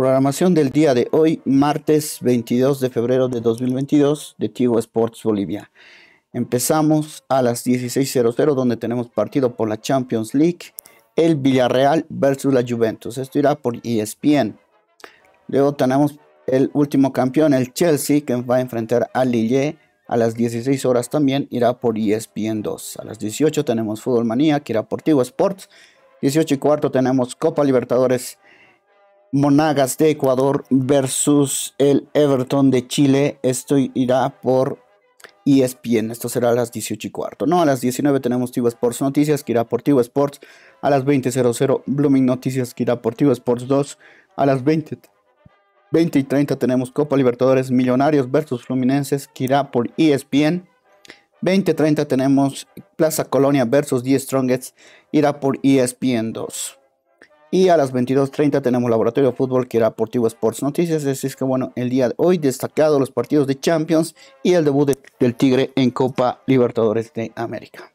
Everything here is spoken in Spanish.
Programación del día de hoy, martes 22 de febrero de 2022 de Tigo Sports Bolivia. Empezamos a las 16.00 donde tenemos partido por la Champions League, el Villarreal versus la Juventus. Esto irá por ESPN. Luego tenemos el último campeón, el Chelsea, que va a enfrentar al Lille a las 16 horas también irá por ESPN 2. A las 18 tenemos Fútbol Manía que irá por Tigo Sports. 18 y cuarto tenemos Copa Libertadores Monagas de Ecuador versus el Everton de Chile. Esto irá por ESPN. Esto será a las 18 y cuarto. No, a las 19 tenemos Tivo Sports Noticias, que irá por Tivo Sports. A las 20.00 Blooming Noticias, que irá por Tivo Sports 2. A las 20, 20 y 30 tenemos Copa Libertadores Millonarios versus Fluminenses, que irá por ESPN. 20.30 tenemos Plaza Colonia versus The Strongest, irá por ESPN 2. Y a las 22.30 tenemos Laboratorio de Fútbol, que era Portivo Sports Noticias. Así es que bueno, el día de hoy destacado los partidos de Champions y el debut del Tigre en Copa Libertadores de América.